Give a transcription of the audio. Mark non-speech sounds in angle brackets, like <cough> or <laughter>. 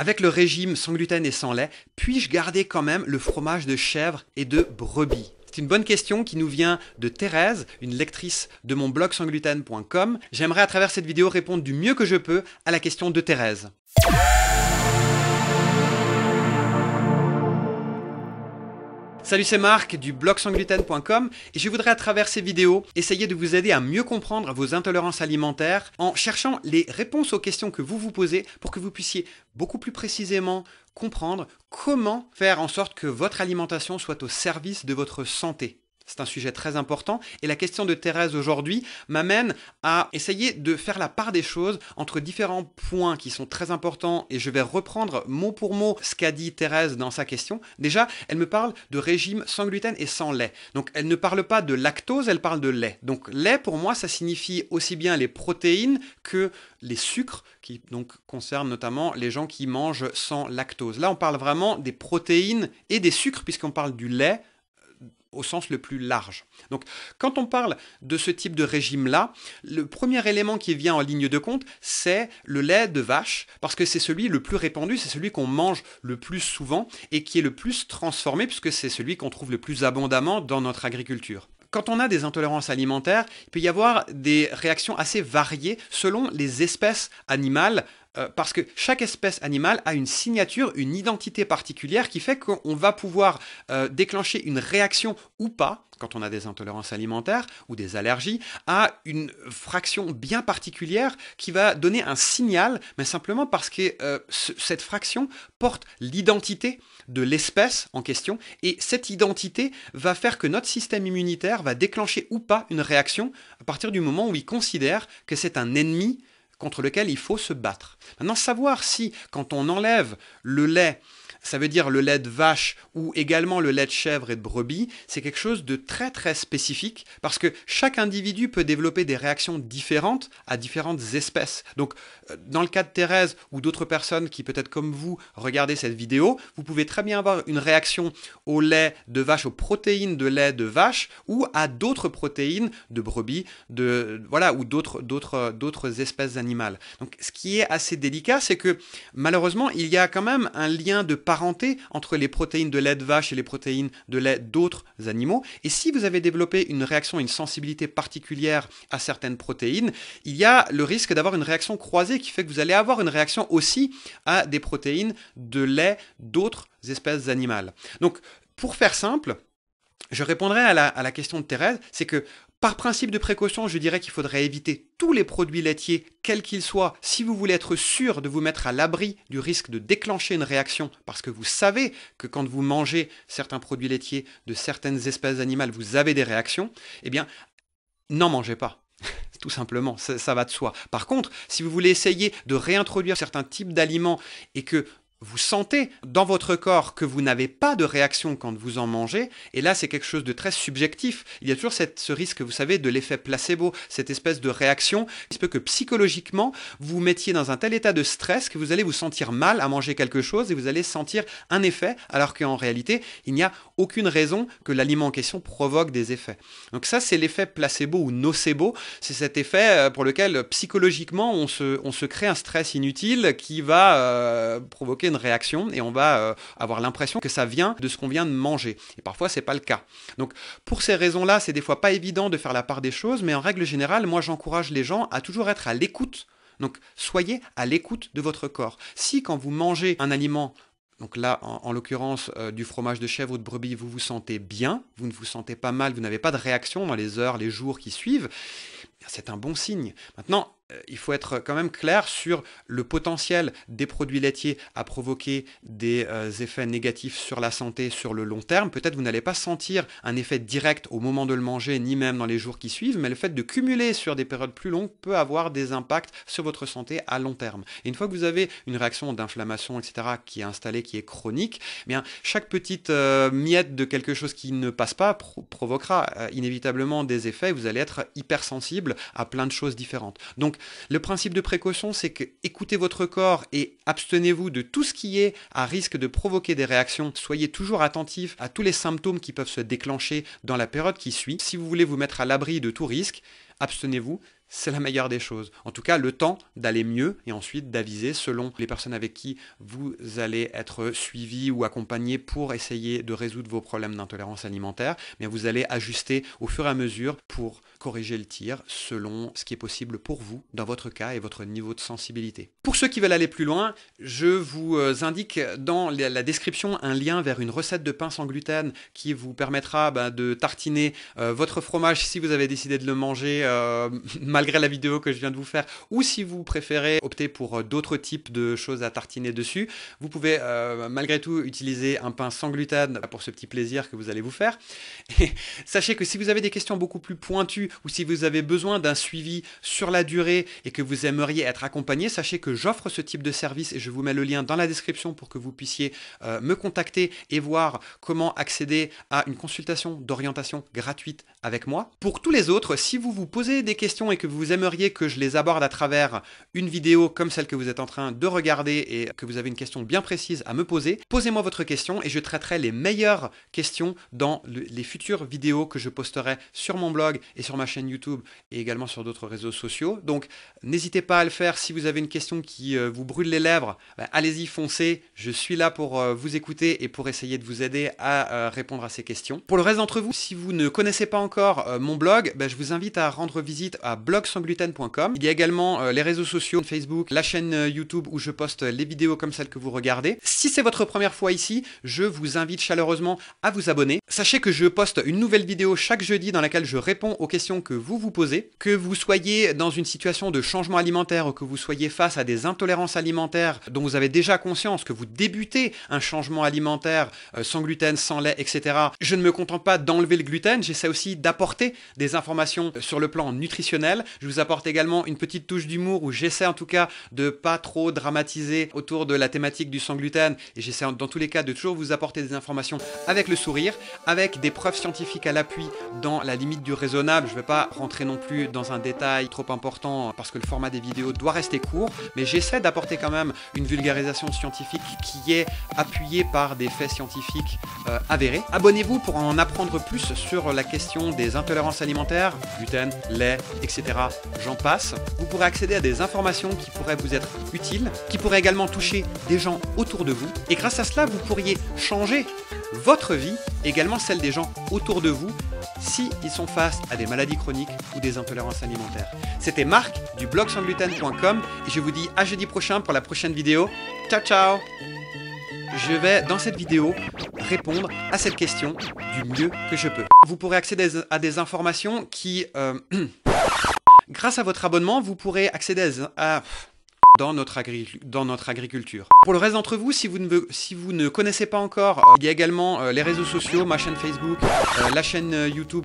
Avec le régime sans gluten et sans lait, puis-je garder quand même le fromage de chèvre et de brebis c'est une bonne question qui nous vient de Thérèse, une lectrice de mon blog sansgluten.com. J'aimerais à travers cette vidéo répondre du mieux que je peux à la question de Thérèse. Salut, c'est Marc du blog sansgluten.com et je voudrais à travers ces vidéos essayer de vous aider à mieux comprendre vos intolérances alimentaires en cherchant les réponses aux questions que vous vous posez pour que vous puissiez beaucoup plus précisément comprendre comment faire en sorte que votre alimentation soit au service de votre santé. C'est un sujet très important. Et la question de Thérèse aujourd'hui m'amène à essayer de faire la part des choses entre différents points qui sont très importants. Et je vais reprendre mot pour mot ce qu'a dit Thérèse dans sa question. Déjà, elle me parle de régime sans gluten et sans lait. Donc, elle ne parle pas de lactose, elle parle de lait. Donc, lait, pour moi, ça signifie aussi bien les protéines que les sucres, qui donc concernent notamment les gens qui mangent sans lactose. Là, on parle vraiment des protéines et des sucres, puisqu'on parle du lait au sens le plus large. Donc quand on parle de ce type de régime-là, le premier élément qui vient en ligne de compte, c'est le lait de vache, parce que c'est celui le plus répandu, c'est celui qu'on mange le plus souvent et qui est le plus transformé, puisque c'est celui qu'on trouve le plus abondamment dans notre agriculture quand on a des intolérances alimentaires, il peut y avoir des réactions assez variées selon les espèces animales euh, parce que chaque espèce animale a une signature, une identité particulière qui fait qu'on va pouvoir euh, déclencher une réaction ou pas quand on a des intolérances alimentaires ou des allergies, à une fraction bien particulière qui va donner un signal, mais simplement parce que euh, cette fraction porte l'identité de l'espèce en question, et cette identité va faire que notre système immunitaire va déclencher ou pas une réaction à partir du moment où il considère que c'est un ennemi contre lequel il faut se battre. Maintenant, savoir si, quand on enlève le lait ça veut dire le lait de vache ou également le lait de chèvre et de brebis, c'est quelque chose de très très spécifique parce que chaque individu peut développer des réactions différentes à différentes espèces. Donc euh, dans le cas de Thérèse ou d'autres personnes qui peut-être comme vous regardez cette vidéo, vous pouvez très bien avoir une réaction au lait de vache, aux protéines de lait de vache ou à d'autres protéines de brebis, de voilà ou d'autres d'autres d'autres espèces animales. Donc ce qui est assez délicat, c'est que malheureusement, il y a quand même un lien de parenté entre les protéines de lait de vache et les protéines de lait d'autres animaux. Et si vous avez développé une réaction, une sensibilité particulière à certaines protéines, il y a le risque d'avoir une réaction croisée qui fait que vous allez avoir une réaction aussi à des protéines de lait d'autres espèces animales. Donc, pour faire simple, je répondrai à la, question de Thérèse, c'est que par principe de précaution, je dirais qu'il faudrait éviter tous les produits laitiers, quels qu'ils soient, si vous voulez être sûr de vous mettre à l'abri du risque de déclencher une réaction, parce que vous savez que quand vous mangez certains produits laitiers de certaines espèces animales, vous avez des réactions, eh bien, n'en mangez pas. <laughs> Tout simplement, ça, va de soi. Par contre, si vous voulez essayer de réintroduire certains types d'aliments et que vous sentez dans votre corps que vous n'avez pas de réaction quand vous en mangez, et là c'est quelque chose de très subjectif. Il y a toujours cette, ce risque, vous savez, de l'effet placebo, cette espèce de réaction. Il se peut que psychologiquement, vous vous mettiez dans un tel état de stress que vous allez vous sentir mal à manger quelque chose et vous allez sentir un effet, alors qu'en réalité, il n'y a aucune raison que l'aliment en question provoque des effets. Donc ça c'est l'effet placebo ou nocebo, c'est cet effet euh, pour lequel psychologiquement on se, crée un stress inutile qui va euh, provoquer réaction et on va euh, avoir l'impression que ça vient de ce qu'on vient de manger. Et parfois, c'est pas le cas. Donc, pour ces raisons-là, c'est des fois pas évident de faire la part des choses, mais en règle générale, moi, j'encourage les gens à toujours être à l'écoute. Donc, soyez à l'écoute de votre corps. Si quand vous mangez un aliment donc là, en, l'occurrence, euh, du fromage de chèvre ou de brebis, vous vous sentez bien, vous ne vous sentez pas mal, vous n'avez pas de réaction dans les heures, les jours qui suivent, eh c'est un bon signe. Maintenant, il faut être quand même clair sur le potentiel des produits laitiers à provoquer des euh, effets négatifs sur la santé sur le long terme. Peut-être vous n'allez pas sentir un effet direct au moment de le manger, ni même dans les jours qui suivent, mais le fait de cumuler sur des périodes plus longues peut avoir des impacts sur votre santé à long terme. une fois que vous avez une réaction d'inflammation, etc., qui est installée, qui est chronique, eh bien chaque petite euh, miette de quelque chose qui ne passe pas provoquera euh, inévitablement des effets. Vous allez être hypersensible à plein de choses différentes. Donc le principe de précaution, c'est que écoutez votre corps et abstenez-vous de tout ce qui est à risque de provoquer des réactions. Soyez toujours attentif à tous les symptômes qui peuvent se déclencher dans la période qui suit. Si vous voulez vous mettre à l'abri de tout risque, abstenez-vous, c'est la meilleure des choses. En tout cas, le temps d'aller mieux et ensuite d'aviser selon les personnes avec qui vous allez être suivi ou accompagné pour essayer de résoudre vos problèmes d'intolérance alimentaire. Mais vous allez ajuster au fur et à mesure pour corriger le tir selon ce qui est possible pour vous dans votre cas et votre niveau de sensibilité. Pour ceux qui veulent aller plus loin, je vous euh, indique dans la description un lien vers une recette de pain sans gluten qui vous permettra bah, de tartiner euh, votre fromage si vous avez décidé de le manger. Euh, <laughs> malgré la vidéo que je viens de vous faire. Ou si vous préférez opter pour euh, d'autres types de choses à tartiner dessus, vous pouvez euh, malgré tout utiliser un pain sans gluten pour ce petit plaisir que vous allez vous faire. sachez que si vous avez des questions beaucoup plus pointues ou si vous avez besoin d'un suivi sur la durée et que vous aimeriez être accompagné, sachez que j'offre ce type de service et je vous mets le lien dans la description pour que vous puissiez euh, me contacter et voir comment accéder à une consultation d'orientation gratuite avec moi. Pour tous les autres, si vous vous posez des questions et que vous aimeriez que je les aborde à travers une vidéo comme celle que vous êtes en train de regarder et que vous avez une question bien précise à me poser, posez-moi votre question et je traiterai les meilleures questions dans les futures vidéos que je posterai sur mon blog et sur ma chaîne YouTube et également sur d'autres réseaux sociaux. Donc n'hésitez pas à le faire si vous avez une question qui euh, vous brûle les lèvres, bah, allez-y, foncez, je suis là pour euh, vous écouter et pour essayer de vous aider à euh, répondre à ces questions. Pour le reste d'entre vous, si vous ne connaissez pas encore mon blog, bah, je vous invite à rendre visite à blog sansgluten.com. Il y a également euh, les réseaux sociaux, Facebook, la chaîne euh, YouTube où je poste euh, les vidéos comme celles que vous regardez. Si c'est votre première fois ici, je vous invite chaleureusement à vous abonner. Sachez que je poste une nouvelle vidéo chaque jeudi dans laquelle je réponds aux questions que vous vous posez. Que vous soyez dans une situation de changement alimentaire ou que vous soyez face à des intolérances alimentaires dont vous avez déjà conscience, que vous débutez un changement alimentaire sans gluten, sans lait, etc. Je ne me contente pas d'enlever le gluten, j'essaie aussi d'apporter des informations sur le plan nutritionnel je vous apporte également une petite touche d'humour où j'essaie en tout cas de pas trop dramatiser autour de la thématique du sang gluten et j'essaie dans tous les cas de toujours vous apporter des informations avec le sourire, avec des preuves scientifiques à l'appui dans la limite du raisonnable. Je ne vais pas rentrer non plus dans un détail trop important parce que le format des vidéos doit rester court, mais j'essaie d'apporter quand même une vulgarisation scientifique qui est appuyée par des faits scientifiques euh, avérés. Abonnez-vous pour en apprendre plus sur la question des intolérances alimentaires, gluten, lait, etc. J'en passe. Vous pourrez accéder à des informations qui pourraient vous être utiles, qui pourraient également toucher des gens autour de vous. Et grâce à cela, vous pourriez changer votre vie, également celle des gens autour de vous, s'ils sont face à des maladies chroniques ou des intolérances alimentaires. C'était Marc du blog gluten.com et je vous dis à jeudi prochain pour la prochaine vidéo. Ciao ciao Je vais dans cette vidéo répondre à cette question du mieux que je peux. Vous pourrez accéder à des informations qui... Euh, <clears throat> Grâce à votre abonnement, vous pourrez accéder à... Dans notre, dans notre, agriculture. Pour le reste d'entre vous, si vous ne, si vous ne connaissez pas encore, euh, il y a également euh, les réseaux sociaux, ma chaîne Facebook, euh, la chaîne YouTube